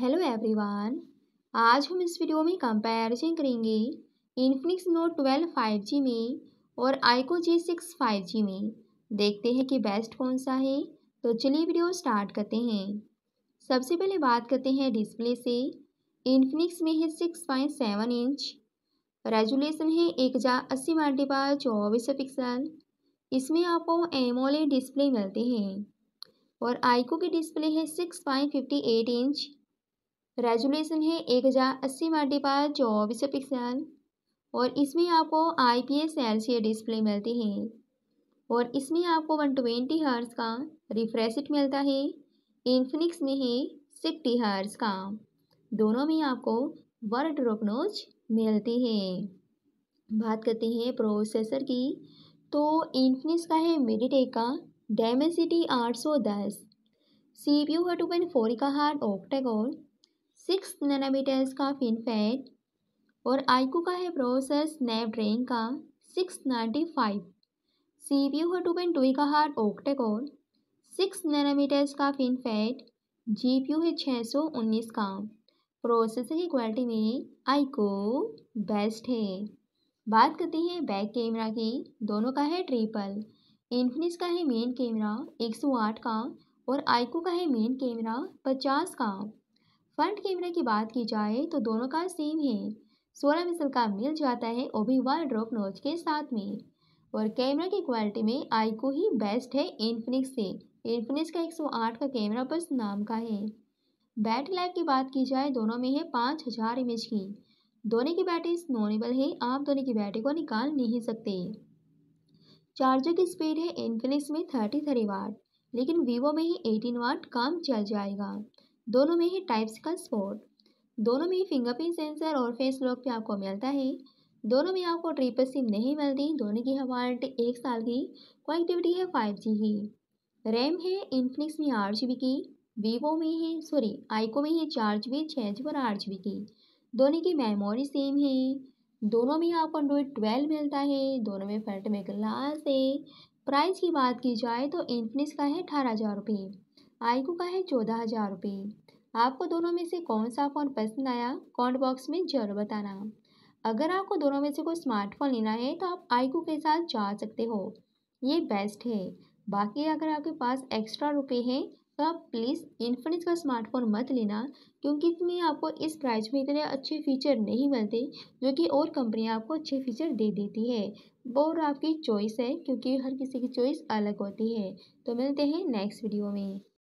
hello everyone आज हम इस वीडियो में कंपैरिजन करेंगे Infinix note twelve five G में और आईको जी सिक्स फाइव जी में देखते हैं कि बेस्ट कौन सा है तो चलिए वीडियो स्टार्ट करते हैं सबसे पहले बात करते हैं डिस्प्ले से इन्फिनिक्स में है six point seven inch resolution है एक हज़ार अस्सी मल्टीपाल चौबीस पिक्सल इसमें आपको एमोले डिस्प्ले मिलते हैं और आईको की डिस्प्ले है six point fifty eight inch resolution है एक हज़ार अस्सी वाटी पर चौबीस पिक्सल और इसमें आपको I P S L C display मिलती है और इसमें आपको वन ट्वेंटी हर्स का रिफ्रेशिट मिलता है इन्फिनिक्स में है सिक्सटी हर्स का दोनों में आपको वर्ड रोपनोज मिलती है बात करते हैं प्रोसेसर की तो इन्फिनिक्स का है मेडिटेक का डेमेसिटी आठ सौ दस सी पी यू है टू पॉइंट फोर का हार्ड ऑक्टेगोल सिक्स नैनोमीटर्स का फिनफेट और आईकू का है प्रोसेसर स्नैपड्रैगन का six ninety five C P U है टू पॉइंट टू का हार्ट ओक्टेकोर सिक्स नैनोमीटर्स का फिनफेट जी पी यू है छः सौ उन्नीस का प्रोसेसर की क्वालिटी में आईको बेस्ट है बात करते हैं बैक कैमरा की दोनों का है ट्रिपल इन्फिनिक्स का है मेन कैमरा एक सौ आठ का और आईको का है मेन कैमरा पचास का फ्रंट कैमरे की बात की जाए तो दोनों का सेम है सोलह मिसल का मिल जाता है वो भी वन ड्रॉप नोच के साथ में और कैमरा की क्वालिटी में आईको ही बेस्ट है इनफिनिक्स से इनफिनिक्स का 108 का कैमरा बस नाम का है बैटरी लाइफ की बात की जाए दोनों में है पाँच हज़ार एम की दोनों की बैटरी स्नोनेबल है आप दोनों की बैटरी को निकाल नहीं सकते चार्जर की स्पीड है इनफिनिक्स में थर्टी थ्री वाट लेकिन वीवो में ही एटीन वाट काम चल जाएगा दोनों में ही टाइप्स का स्पोर्ट दोनों में ही फिंगरप्रिंट सेंसर और फेस लॉक भी आपको मिलता है दोनों में आपको ट्रिपल सिम नहीं मिलती दोनों की वारंटी एक साल की कनेक्टिविटी है फाइव जी की रैम है इन्फिनिक्स में आठ जी बी की वीवो में है सॉरी आइको में है चार जी बी छः जी और आठ जी बी की दोनों की मेमोरी सेम है दोनों में आपको एंड्रॉइड ट्वेल्व मिलता है दोनों में फ्रंट में ग्लास है प्राइस की बात की जाए तो इन्फिनिक्स का है अठारह हज़ार रुपये आइको का है चौदह हज़ार रुपये आपको दोनों में से कौन सा फ़ोन पसंद आया कॉन्ट बॉक्स में ज़रूर बताना अगर आपको दोनों में से कोई स्मार्टफोन लेना है तो आप आईकू के साथ जा सकते हो ये बेस्ट है बाकी अगर आपके पास एक्स्ट्रा रुपये हैं तो आप प्लीज़ इन्फिनिक्स का स्मार्टफोन मत लेना क्योंकि इसमें आपको इस प्राइस में इतने अच्छे फीचर नहीं मिलते जो कि और कंपनियां आपको अच्छे फीचर दे देती है वो और आपकी चॉइस है क्योंकि हर किसी की चॉइस अलग होती है तो मिलते हैं नेक्स्ट वीडियो में